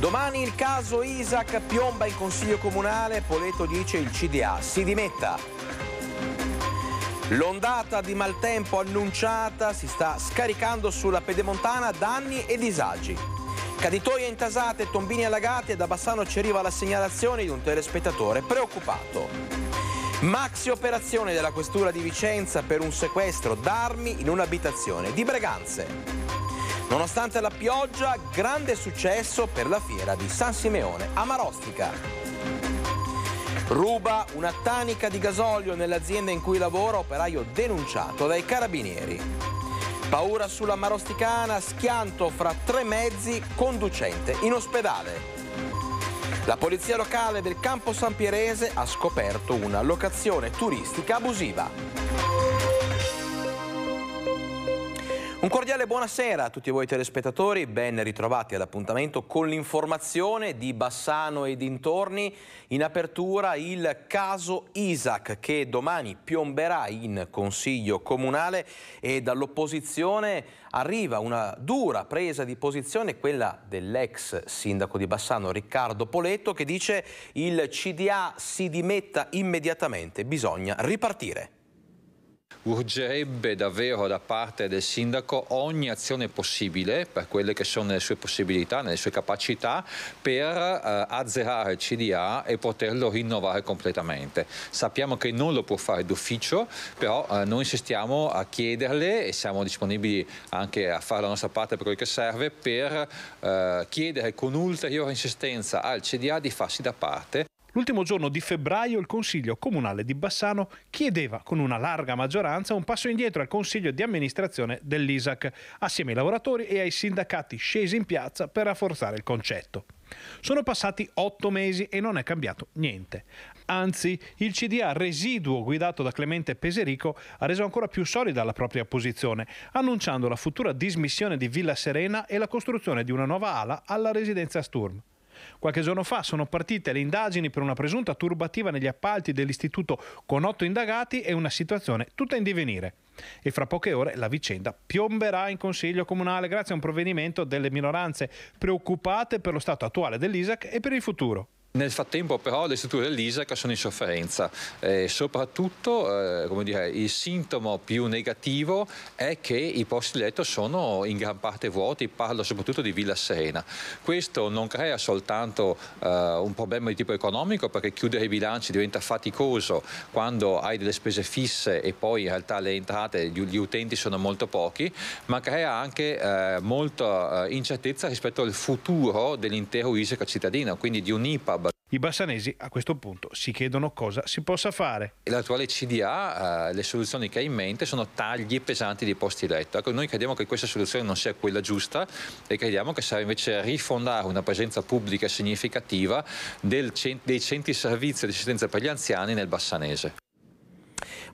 Domani il caso Isaac piomba in consiglio comunale, Poleto dice il CDA si dimetta. L'ondata di maltempo annunciata si sta scaricando sulla pedemontana danni e disagi. Caditoie intasate, tombini allagati e da Bassano ci arriva la segnalazione di un telespettatore preoccupato. Maxi operazione della questura di Vicenza per un sequestro d'armi in un'abitazione di Breganze. Nonostante la pioggia, grande successo per la fiera di San Simeone a Marostica. Ruba una tanica di gasolio nell'azienda in cui lavora, operaio denunciato dai carabinieri. Paura sulla marosticana, schianto fra tre mezzi, conducente in ospedale. La polizia locale del campo sampierese ha scoperto una locazione turistica abusiva. Un cordiale buonasera a tutti voi telespettatori, ben ritrovati all'appuntamento con l'informazione di Bassano e dintorni. In apertura il caso Isaac che domani piomberà in Consiglio Comunale e dall'opposizione arriva una dura presa di posizione, quella dell'ex sindaco di Bassano Riccardo Poletto che dice il CDA si dimetta immediatamente, bisogna ripartire urgerebbe davvero da parte del sindaco ogni azione possibile per quelle che sono le sue possibilità, nelle sue capacità per eh, azzerare il CDA e poterlo rinnovare completamente. Sappiamo che non lo può fare d'ufficio, però eh, noi insistiamo a chiederle e siamo disponibili anche a fare la nostra parte per quel che serve per eh, chiedere con ulteriore insistenza al CDA di farsi da parte. L'ultimo giorno di febbraio il Consiglio Comunale di Bassano chiedeva con una larga maggioranza un passo indietro al Consiglio di amministrazione dell'ISAC, assieme ai lavoratori e ai sindacati scesi in piazza per rafforzare il concetto. Sono passati otto mesi e non è cambiato niente. Anzi, il CDA residuo guidato da Clemente Peserico ha reso ancora più solida la propria posizione, annunciando la futura dismissione di Villa Serena e la costruzione di una nuova ala alla residenza Sturm. Qualche giorno fa sono partite le indagini per una presunta turbativa negli appalti dell'istituto con otto indagati e una situazione tutta in divenire. E fra poche ore la vicenda piomberà in Consiglio Comunale grazie a un provvedimento delle minoranze preoccupate per lo stato attuale dell'ISAC e per il futuro. Nel frattempo però le strutture dell'ISAC sono in sofferenza, eh, soprattutto eh, dire, il sintomo più negativo è che i posti letto sono in gran parte vuoti, parlo soprattutto di Villa Serena. Questo non crea soltanto eh, un problema di tipo economico perché chiudere i bilanci diventa faticoso quando hai delle spese fisse e poi in realtà le entrate, gli, utenti sono molto pochi, ma crea anche eh, molta eh, incertezza rispetto al futuro dell'intero ISAC cittadino, quindi di un IPAB i bassanesi a questo punto si chiedono cosa si possa fare. L'attuale CDA, eh, le soluzioni che ha in mente sono tagli pesanti di posti letto. Ecco, noi crediamo che questa soluzione non sia quella giusta e crediamo che sarà invece rifondare una presenza pubblica significativa del, dei centri servizi di assistenza per gli anziani nel bassanese.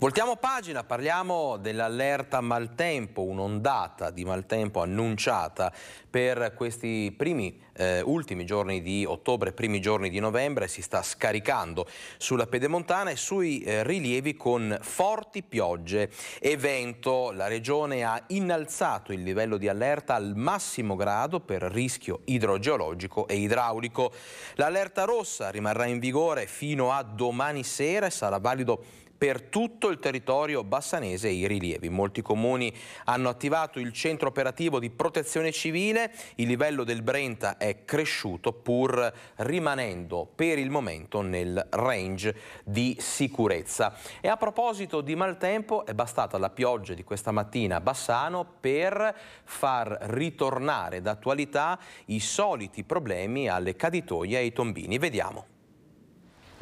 Voltiamo pagina, parliamo dell'allerta maltempo, un'ondata di maltempo annunciata per questi primi, eh, ultimi giorni di ottobre, primi giorni di novembre, si sta scaricando sulla pedemontana e sui eh, rilievi con forti piogge e vento. La regione ha innalzato il livello di allerta al massimo grado per rischio idrogeologico e idraulico. L'allerta rossa rimarrà in vigore fino a domani sera e sarà valido per tutto il territorio bassanese i rilievi. Molti comuni hanno attivato il centro operativo di protezione civile, il livello del Brenta è cresciuto pur rimanendo per il momento nel range di sicurezza. E a proposito di maltempo è bastata la pioggia di questa mattina a Bassano per far ritornare d'attualità i soliti problemi alle caditoie e ai tombini. Vediamo.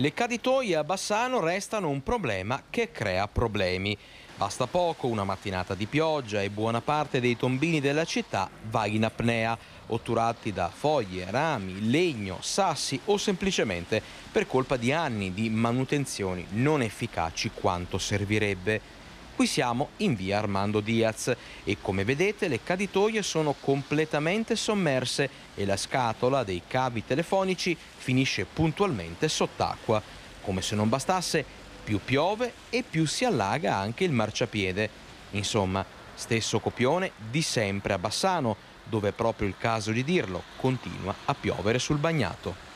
Le caditoie a Bassano restano un problema che crea problemi. Basta poco, una mattinata di pioggia e buona parte dei tombini della città va in apnea, otturati da foglie, rami, legno, sassi o semplicemente per colpa di anni di manutenzioni non efficaci quanto servirebbe. Qui siamo in via Armando Diaz e come vedete le caditoie sono completamente sommerse e la scatola dei cavi telefonici finisce puntualmente sott'acqua. Come se non bastasse, più piove e più si allaga anche il marciapiede. Insomma, stesso copione di sempre a Bassano, dove è proprio il caso di dirlo, continua a piovere sul bagnato.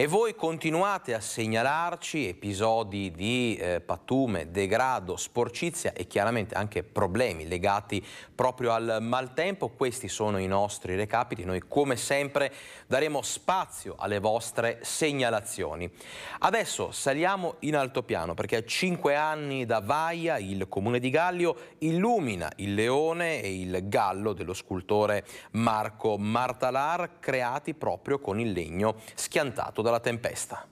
E voi continuate a segnalarci episodi di eh, pattume, degrado, sporcizia e chiaramente anche problemi legati proprio al maltempo. Questi sono i nostri recapiti. Noi come sempre daremo spazio alle vostre segnalazioni. Adesso saliamo in altopiano perché a cinque anni da Vaia il comune di Gallio illumina il leone e il gallo dello scultore Marco Martalar creati proprio con il legno schiantato da dalla tempesta.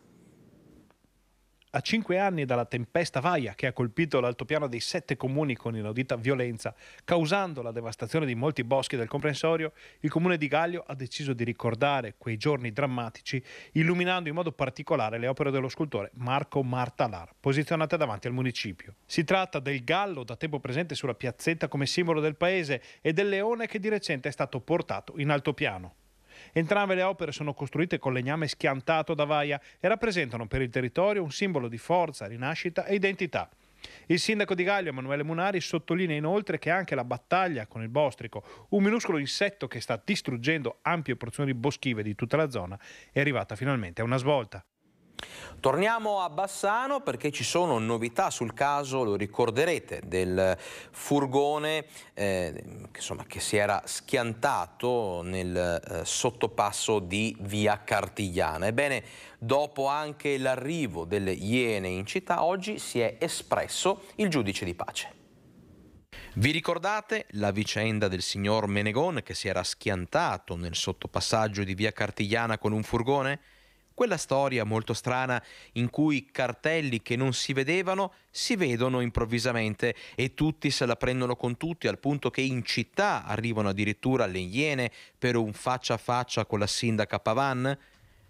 A cinque anni dalla tempesta Vaia, che ha colpito l'altopiano dei sette comuni con inaudita violenza, causando la devastazione di molti boschi del comprensorio, il comune di Gaglio ha deciso di ricordare quei giorni drammatici, illuminando in modo particolare le opere dello scultore Marco Martalar, posizionate davanti al municipio. Si tratta del gallo da tempo presente sulla piazzetta come simbolo del paese e del leone che di recente è stato portato in altopiano. Entrambe le opere sono costruite con legname schiantato da vaia e rappresentano per il territorio un simbolo di forza, rinascita e identità. Il sindaco di Gaglio, Emanuele Munari, sottolinea inoltre che anche la battaglia con il bostrico, un minuscolo insetto che sta distruggendo ampie porzioni boschive di tutta la zona, è arrivata finalmente a una svolta. Torniamo a Bassano perché ci sono novità sul caso, lo ricorderete, del furgone eh, insomma, che si era schiantato nel eh, sottopasso di via Cartigliana. Ebbene, dopo anche l'arrivo delle Iene in città, oggi si è espresso il giudice di pace. Vi ricordate la vicenda del signor Menegon che si era schiantato nel sottopassaggio di via Cartigliana con un furgone? quella storia molto strana in cui cartelli che non si vedevano si vedono improvvisamente e tutti se la prendono con tutti al punto che in città arrivano addirittura le iene per un faccia a faccia con la sindaca Pavan?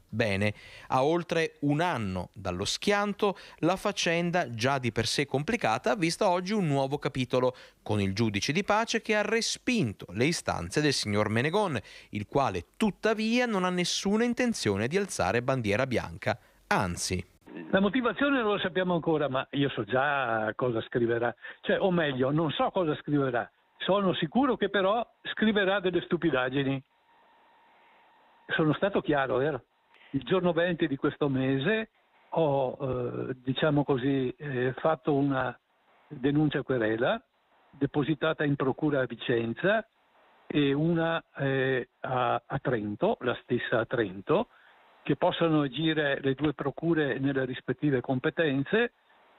Bene, a oltre un anno dallo schianto, la faccenda, già di per sé complicata, ha visto oggi un nuovo capitolo, con il giudice di pace che ha respinto le istanze del signor Menegon, il quale tuttavia non ha nessuna intenzione di alzare bandiera bianca, anzi. La motivazione non lo sappiamo ancora, ma io so già cosa scriverà, cioè, o meglio, non so cosa scriverà, sono sicuro che però scriverà delle stupidaggini. Sono stato chiaro, vero? il giorno 20 di questo mese ho, eh, diciamo così, eh, fatto una denuncia querela depositata in procura a Vicenza e una eh, a, a, Trento, la stessa a Trento, che possono agire le due procure nelle rispettive competenze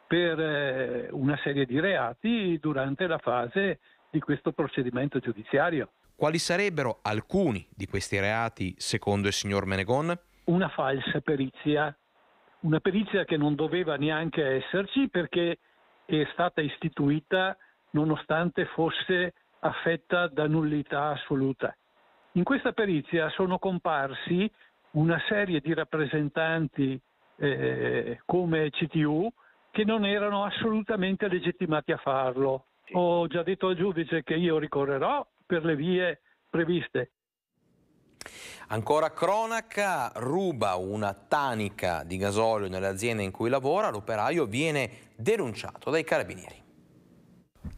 per eh, una serie di reati durante la fase di questo procedimento giudiziario. Quali sarebbero alcuni di questi reati secondo il signor Menegon? una falsa perizia, una perizia che non doveva neanche esserci perché è stata istituita nonostante fosse affetta da nullità assoluta. In questa perizia sono comparsi una serie di rappresentanti eh, come CTU che non erano assolutamente legittimati a farlo. Ho già detto al giudice che io ricorrerò per le vie previste. Ancora cronaca, ruba una tanica di gasolio nell'azienda in cui lavora, l'operaio viene denunciato dai carabinieri.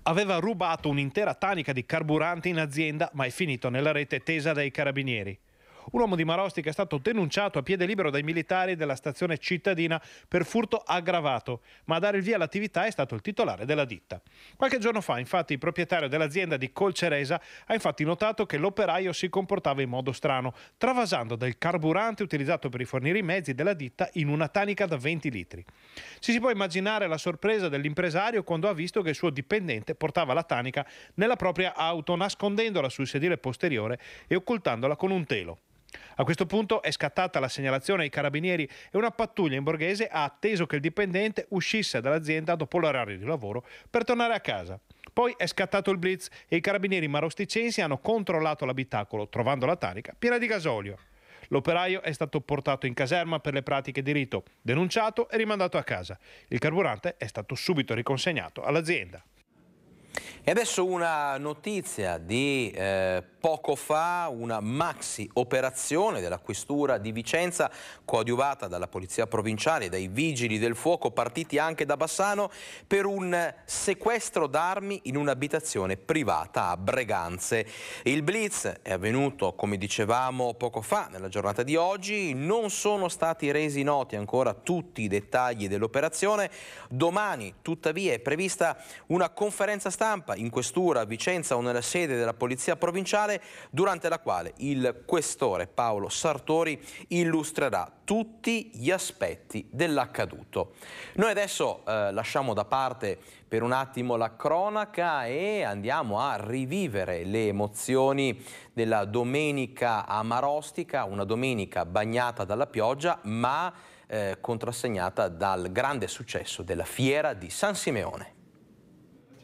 Aveva rubato un'intera tanica di carburante in azienda ma è finito nella rete tesa dai carabinieri un uomo di Marosti che è stato denunciato a piede libero dai militari della stazione cittadina per furto aggravato, ma a dare il via all'attività è stato il titolare della ditta. Qualche giorno fa, infatti, il proprietario dell'azienda di Colceresa ha infatti notato che l'operaio si comportava in modo strano, travasando del carburante utilizzato per rifornire i mezzi della ditta in una tanica da 20 litri. Si si può immaginare la sorpresa dell'impresario quando ha visto che il suo dipendente portava la tanica nella propria auto nascondendola sul sedile posteriore e occultandola con un telo. A questo punto è scattata la segnalazione ai carabinieri e una pattuglia in borghese ha atteso che il dipendente uscisse dall'azienda dopo l'orario di lavoro per tornare a casa. Poi è scattato il blitz e i carabinieri marosticensi hanno controllato l'abitacolo, trovando la tarica piena di gasolio. L'operaio è stato portato in caserma per le pratiche di rito, denunciato e rimandato a casa. Il carburante è stato subito riconsegnato all'azienda. E adesso una notizia di eh, poco fa, una maxi operazione della Questura di Vicenza, coadiuvata dalla Polizia Provinciale e dai Vigili del Fuoco, partiti anche da Bassano, per un sequestro d'armi in un'abitazione privata a Breganze. Il blitz è avvenuto, come dicevamo poco fa, nella giornata di oggi. Non sono stati resi noti ancora tutti i dettagli dell'operazione. Domani, tuttavia, è prevista una conferenza stampa in questura a Vicenza o nella sede della Polizia Provinciale, durante la quale il questore Paolo Sartori illustrerà tutti gli aspetti dell'accaduto. Noi adesso eh, lasciamo da parte per un attimo la cronaca e andiamo a rivivere le emozioni della domenica amarostica, una domenica bagnata dalla pioggia ma eh, contrassegnata dal grande successo della fiera di San Simeone.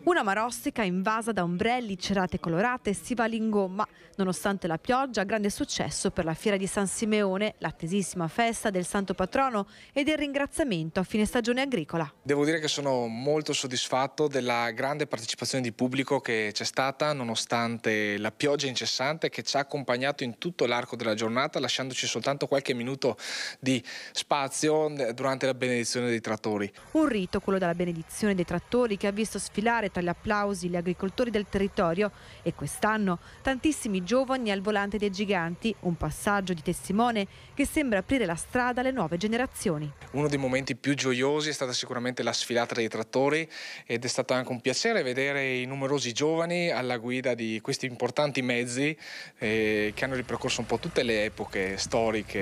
Una marostica invasa da ombrelli, cerate colorate e stivali in gomma. Nonostante la pioggia, grande successo per la fiera di San Simeone, l'attesissima festa del santo patrono e del ringraziamento a fine stagione agricola. Devo dire che sono molto soddisfatto della grande partecipazione di pubblico che c'è stata, nonostante la pioggia incessante che ci ha accompagnato in tutto l'arco della giornata, lasciandoci soltanto qualche minuto di spazio eh, durante la benedizione dei trattori. Un rito, quello della benedizione dei trattori, che ha visto sfilare tra gli applausi gli agricoltori del territorio e quest'anno tantissimi giovani al volante dei giganti, un passaggio di testimone che sembra aprire la strada alle nuove generazioni. Uno dei momenti più gioiosi è stata sicuramente la sfilata dei trattori ed è stato anche un piacere vedere i numerosi giovani alla guida di questi importanti mezzi eh, che hanno ripercorso un po' tutte le epoche storiche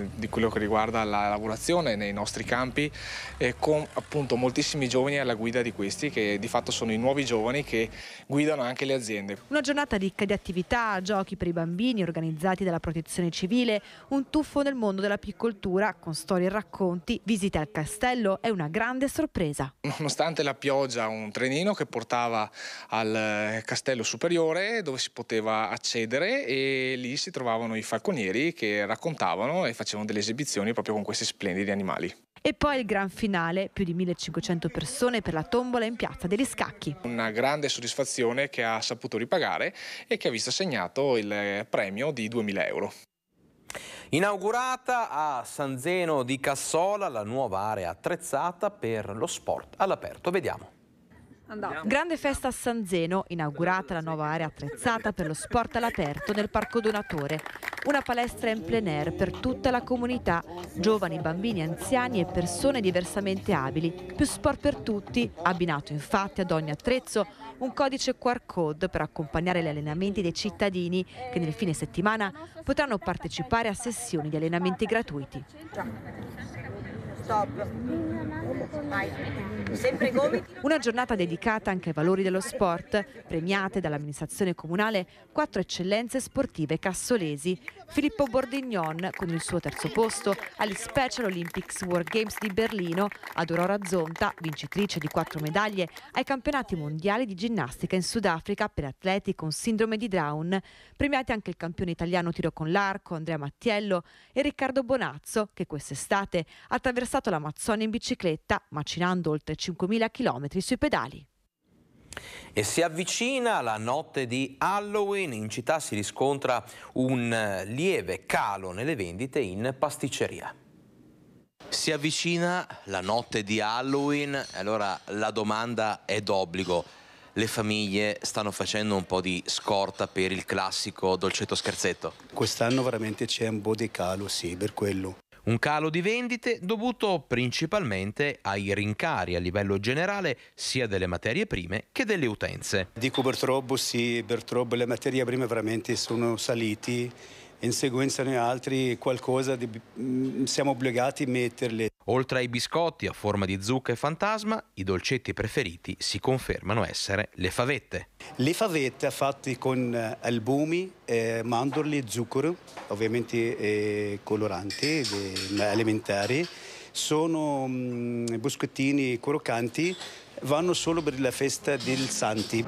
eh, di quello che riguarda la lavorazione nei nostri campi eh, con appunto moltissimi giovani alla guida di questi che di fatto sono sono i nuovi giovani che guidano anche le aziende. Una giornata ricca di attività, giochi per i bambini organizzati dalla protezione civile, un tuffo nel mondo dell'apicoltura con storie e racconti, visite al castello è una grande sorpresa. Nonostante la pioggia, un trenino che portava al eh, castello superiore dove si poteva accedere e lì si trovavano i falconieri che raccontavano e facevano delle esibizioni proprio con questi splendidi animali. E poi il gran finale, più di 1500 persone per la tombola in piazza degli scacchi. Una grande soddisfazione che ha saputo ripagare e che ha visto assegnato il premio di 2000 euro. Inaugurata a San Zeno di Cassola la nuova area attrezzata per lo sport all'aperto. Vediamo. Andiamo. Grande festa a San Zeno, inaugurata la nuova area attrezzata per lo sport all'aperto nel Parco Donatore. Una palestra in plein air per tutta la comunità, giovani, bambini, anziani e persone diversamente abili. Più sport per tutti, abbinato infatti ad ogni attrezzo un codice QR code per accompagnare gli allenamenti dei cittadini che nel fine settimana potranno partecipare a sessioni di allenamenti gratuiti. Una giornata dedicata anche ai valori dello sport, premiate dall'amministrazione comunale quattro eccellenze sportive cassolesi Filippo Bordignon con il suo terzo posto agli Special Olympics World Games di Berlino, ad Aurora Zonta, vincitrice di quattro medaglie ai campionati mondiali di ginnastica in Sudafrica per atleti con sindrome di Down, premiati anche il campione italiano tiro con l'arco Andrea Mattiello e Riccardo Bonazzo che quest'estate ha attraversato l'Amazzonia in bicicletta macinando oltre 5.000 km sui pedali. E si avvicina la notte di Halloween, in città si riscontra un eh, lieve calo nelle vendite in pasticceria. Si avvicina la notte di Halloween, allora la domanda è d'obbligo. Le famiglie stanno facendo un po' di scorta per il classico dolcetto scherzetto? Quest'anno veramente c'è un po' di calo, sì, per quello. Un calo di vendite dovuto principalmente ai rincari a livello generale sia delle materie prime che delle utenze. Dico Bertrobbo, sì, Bertrobbo, le materie prime veramente sono saliti in seguenza inseguenziano altri qualcosa, di, mm, siamo obbligati a metterle. Oltre ai biscotti a forma di zucca e fantasma, i dolcetti preferiti si confermano essere le favette. Le favette fatte con eh, albumi, eh, mandorle, zucchero, ovviamente eh, coloranti, eh, alimentari, sono mh, mm, biscottini crocanti, vanno solo per la festa del Santi.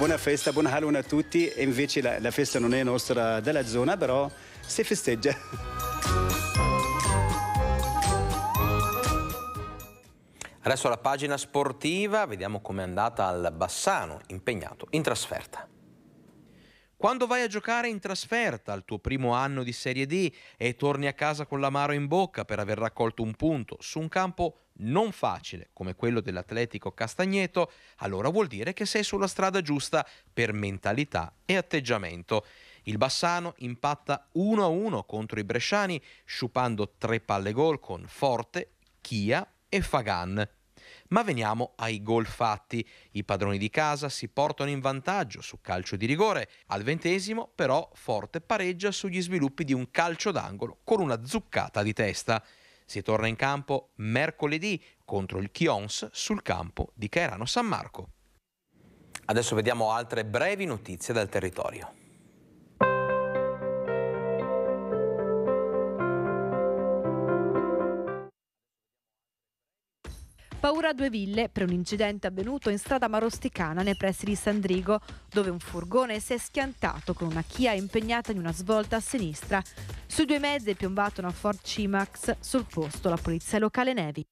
buona festa, buon Halloween a tutti e invece la, la festa non è nostra della zona, però si festeggia. Adesso la pagina sportiva, vediamo com'è andata al Bassano, impegnato in trasferta. Quando vai a giocare in trasferta al tuo primo anno di Serie D e torni a casa con l'amaro in bocca per aver raccolto un punto su un campo non facile come quello dell'Atletico Castagneto, allora vuol dire che sei sulla strada giusta per mentalità e atteggiamento. Il Bassano impatta 1-1 contro i Bresciani, sciupando tre palle gol con Forte, Chia e Fagan. Ma veniamo ai gol fatti. I padroni di casa si portano in vantaggio su calcio di rigore. Al ventesimo, però, Forte pareggia sugli sviluppi di un calcio d'angolo con una zuccata di testa. Si torna in campo mercoledì contro il Chions sul campo di Cairano San Marco. Adesso vediamo altre brevi notizie dal territorio. Paura a due ville per un incidente avvenuto in strada Marosticana nei pressi di Sandrigo, dove un furgone si è schiantato con una Kia impegnata in una svolta a sinistra. Sui due mezzi è piombato una Ford C-Max, sul posto la polizia locale Nevi.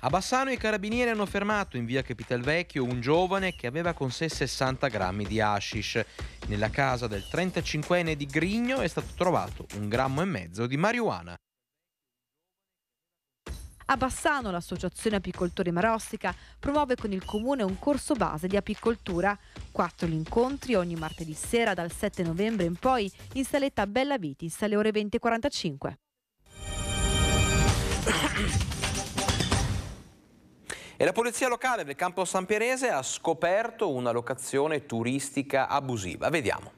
A Bassano i carabinieri hanno fermato in via Capitalvecchio un giovane che aveva con sé 60 grammi di hashish. Nella casa del 35enne di Grigno è stato trovato un grammo e mezzo di marijuana. A Bassano l'associazione Apicoltori Marostica promuove con il comune un corso base di apicoltura. Quattro gli incontri ogni martedì sera dal 7 novembre in poi in saletta Bella Vitis alle ore 20.45. E la polizia locale del campo San Pierese ha scoperto una locazione turistica abusiva. Vediamo.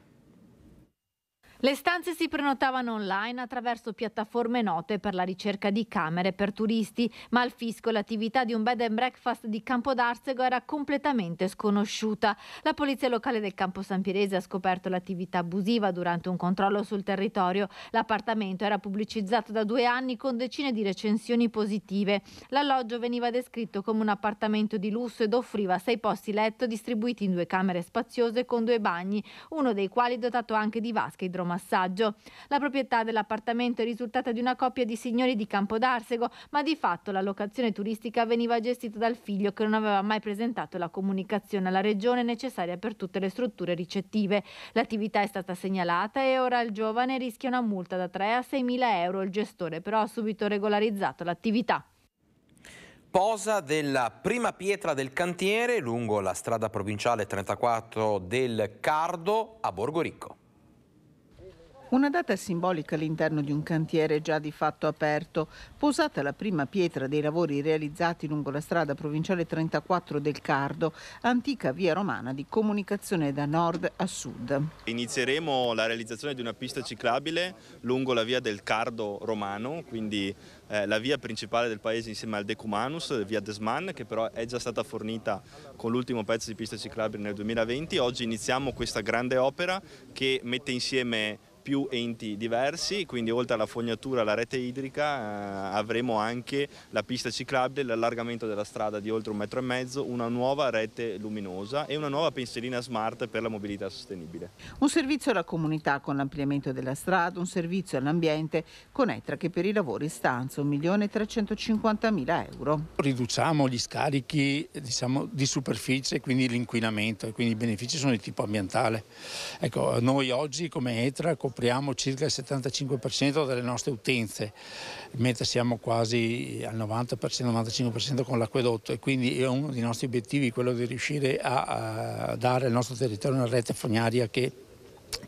Le stanze si prenotavano online attraverso piattaforme note per la ricerca di camere per turisti, ma al fisco l'attività di un bed and breakfast di Campo d'Arsego era completamente sconosciuta. La polizia locale del Campo San Pirese ha scoperto l'attività abusiva durante un controllo sul territorio. L'appartamento era pubblicizzato da due anni con decine di recensioni positive. L'alloggio veniva descritto come un appartamento di lusso ed offriva sei posti letto distribuiti in due camere spaziose con due bagni, uno dei quali dotato anche di vasche idromagnetiche massaggio. La proprietà dell'appartamento è risultata di una coppia di signori di Campodarsego, ma di fatto la locazione turistica veniva gestita dal figlio che non aveva mai presentato la comunicazione alla regione necessaria per tutte le strutture ricettive. L'attività è stata segnalata e ora il giovane rischia una multa da 3 a 6 mila euro. Il gestore però ha subito regolarizzato l'attività posa della prima pietra del cantiere lungo la strada provinciale 34 del Cardo a Borgo Ricco. Una data simbolica all'interno di un cantiere già di fatto aperto. Posata la prima pietra dei lavori realizzati lungo la strada provinciale 34 del Cardo, antica via romana di comunicazione da nord a sud. Inizieremo la realizzazione di una pista ciclabile lungo la via del Cardo romano, quindi eh, la via principale del paese insieme al Decumanus, via Desman, che però è già stata fornita con l'ultimo pezzo di pista ciclabile nel 2020. Oggi iniziamo questa grande opera che mette insieme più enti diversi, quindi oltre alla fognatura e alla rete idrica eh, avremo anche la pista ciclabile, l'allargamento della strada di oltre un metro e mezzo, una nuova rete luminosa e una nuova pensilina smart per la mobilità sostenibile. Un servizio alla comunità con l'ampliamento della strada, un servizio all'ambiente con ETRA che per i lavori stanza 1.350.000 euro. Riduciamo gli scarichi diciamo, di superficie, quindi l'inquinamento, quindi i benefici sono di tipo ambientale. Ecco, noi oggi come ETRA copriamo circa il 75% delle nostre utenze, mentre siamo quasi al 90%-95% con l'acquedotto e quindi è uno dei nostri obiettivi quello di riuscire a, a dare al nostro territorio una rete fognaria che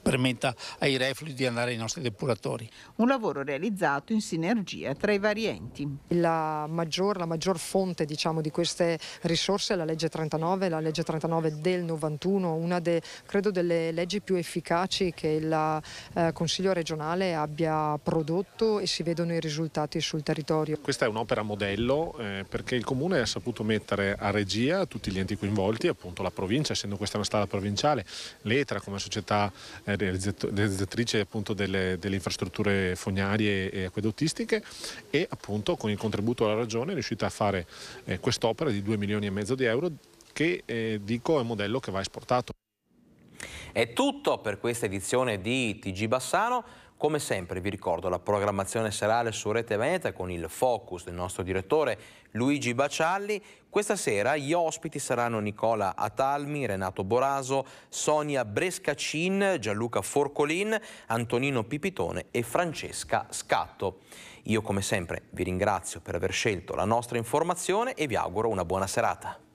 permetta ai reflui di andare ai nostri depuratori. Un lavoro realizzato in sinergia tra i vari enti. La maggior, la maggior fonte diciamo, di queste risorse è la legge 39, la legge 39 del 91, una de, credo delle leggi più efficaci che il eh, Consiglio regionale abbia prodotto e si vedono i risultati sul territorio. Questa è un'opera modello eh, perché il Comune ha saputo mettere a regia tutti gli enti coinvolti, appunto la provincia, essendo questa una strada provinciale, l'ETRA come società eh, realizzatrice appunto delle, delle, infrastrutture fognarie e acquedottistiche e appunto con il contributo alla regione è riuscita a fare eh, quest'opera di 2 milioni e mezzo di euro che eh, dico è un modello che va esportato. È tutto per questa edizione di TG Bassano. Come sempre vi ricordo la programmazione serale su Rete Veneta con il focus del nostro direttore Luigi Bacialli. Questa sera gli ospiti saranno Nicola Atalmi, Renato Boraso, Sonia Brescacin, Gianluca Forcolin, Antonino Pipitone e Francesca Scatto. Io come sempre vi ringrazio per aver scelto la nostra informazione e vi auguro una buona serata.